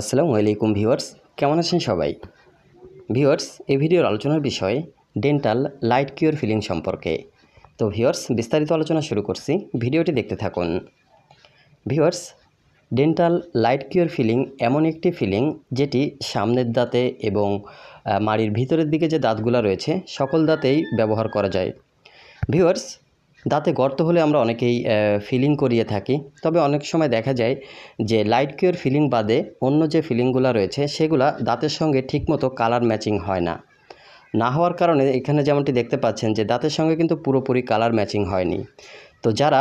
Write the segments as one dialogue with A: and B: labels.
A: আসসালামু আলাইকুম ভিউয়ার্স কেমন আছেন সবাই ভিউয়ার্স এই ভিডিওর আলোচনার বিষয় ডেন্টাল লাইট কিউর ফিলিং সম্পর্কে তো ভিউয়ার্স বিস্তারিত আলোচনা শুরু করছি ভিডিওটি দেখতে থাকুন viewers dental light cure filling এমন একটি ফিলিং যেটি সামনের দাঁতে এবং মাড়ির ভিতরের দিকে যে দাঁতগুলো রয়েছে সকল দাঁতেই ব্যবহার করা যায় ভিউয়ার্স দাঁতে গর্ত হলে আমরা অনেকেই ফিলিং করিয়ে থাকি তবে অনেক সময় দেখা যায় যে লাইট কিওর ফিলিং বাদে অন্য যে ফিলিংগুলো রয়েছে সেগুলা দাঁতের সঙ্গে ঠিকমতো কালার ম্যাচিং হয় না না হওয়ার কারণে এখানে যেমনটি দেখতে পাচ্ছেন যে দাঁতের সঙ্গে কিন্তু পুরোপুরি কালার ম্যাচিং হয়নি তো যারা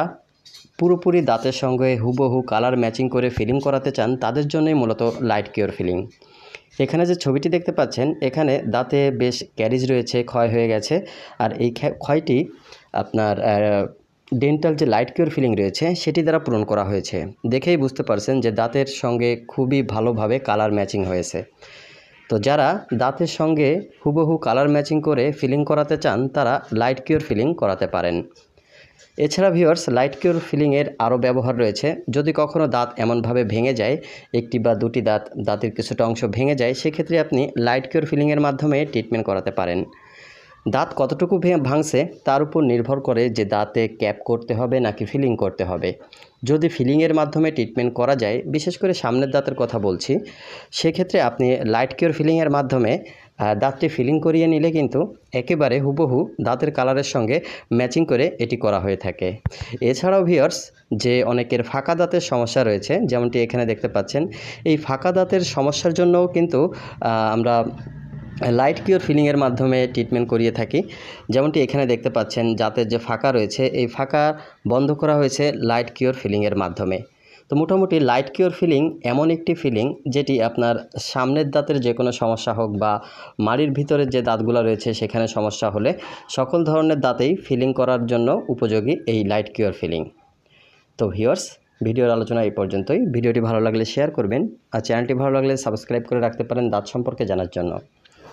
A: পুরোপুরি দাঁতের সঙ্গে হুবহু কালার ম্যাচিং করে ফিলিং করাতে চান তাদের জন্যই মূলত লাইট কিওর ফিলিং এখানে যে ছবিটি দেখতে পাচ্ছেন এখানে দাঁতে বেশ ক্যারিজ রয়েছে ক্ষয় হয়ে গেছে আর এই ক্ষয়টি আপনার ডেন্টাল যে লাইট কিউর ফিলিং রয়েছে সেটি দ্বারা পূরণ করা হয়েছে দেখেই বুঝতে পারছেন যে দাঁতের সঙ্গে খুবই ভালোভাবে কালার ম্যাচিং হয়েছে তো যারা দাঁতের সঙ্গে হুবহু কালার ম্যাচিং করে ফিলিং করাতে চান তারা লাইট কিউর ফিলিং করাতে পারেন এছাড়া ভিওর্স লাইট কিউর ফিলিংয়ের আরও ব্যবহার রয়েছে যদি কখনও দাঁত এমনভাবে ভেঙে যায় একটি বা দুটি দাঁত দাঁতের কিছুটা অংশ ভেঙে যায় সেক্ষেত্রে আপনি লাইট কিউর ফিলিংয়ের মাধ্যমে ট্রিটমেন্ট করাতে পারেন দাঁত কতটুকু ভাঙছে তার উপর নির্ভর করে যে দাঁতে ক্যাপ করতে হবে নাকি ফিলিং করতে হবে যদি ফিলিংয়ের মাধ্যমে ট্রিটমেন্ট করা যায় বিশেষ করে সামনের দাঁতের কথা বলছি সেক্ষেত্রে আপনি লাইট কিওর ফিলিংয়ের মাধ্যমে দাঁতটি ফিলিং করিয়ে নিলে কিন্তু একেবারে হুবহু দাঁতের কালারের সঙ্গে ম্যাচিং করে এটি করা হয়ে থাকে এছাড়াও ভিওর্স যে অনেকের ফাঁকা দাঁতের সমস্যা রয়েছে যেমনটি এখানে দেখতে পাচ্ছেন এই ফাঁকা দাঁতের সমস্যার জন্যও কিন্তু আমরা লাইট কিওর ফিলিংয়ের মাধ্যমে ট্রিটমেন্ট করিয়ে থাকি যেমনটি এখানে দেখতে পাচ্ছেন জাতের যে ফাঁকা রয়েছে এই ফাঁকা বন্ধ করা হয়েছে লাইট কিওর ফিলিংয়ের মাধ্যমে তো মোটামুটি লাইট কিওর ফিলিং এমন একটি ফিলিং যেটি আপনার সামনের দাঁতের যে কোনো সমস্যা হোক বা মাড়ির ভিতরের যে দাঁতগুলো রয়েছে সেখানে সমস্যা হলে সকল ধরনের দাঁতেই ফিলিং করার জন্য উপযোগী এই লাইট কিওর ফিলিং তো ভিওর্স ভিডিওর আলোচনা এই পর্যন্তই ভিডিওটি ভালো লাগলে শেয়ার করবেন আর চ্যানেলটি ভালো লাগলে সাবস্ক্রাইব করে রাখতে পারেন দাঁত সম্পর্কে জানার জন্য